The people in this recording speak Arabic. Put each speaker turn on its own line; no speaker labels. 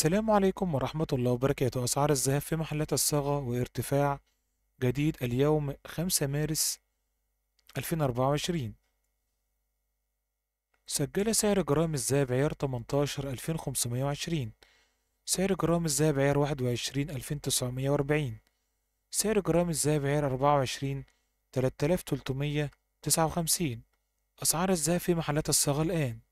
السلام عليكم ورحمة الله وبركاته أسعار الذهب في محلات الصاغة وارتفاع جديد اليوم 5 مارس 2024 سجل سعر جرام الذهب عيار 18 2520 سعر جرام الذهب عيار 21 2940 سعر جرام الذهب عيار 24 3359 أسعار الذهب في محلات الصاغة الآن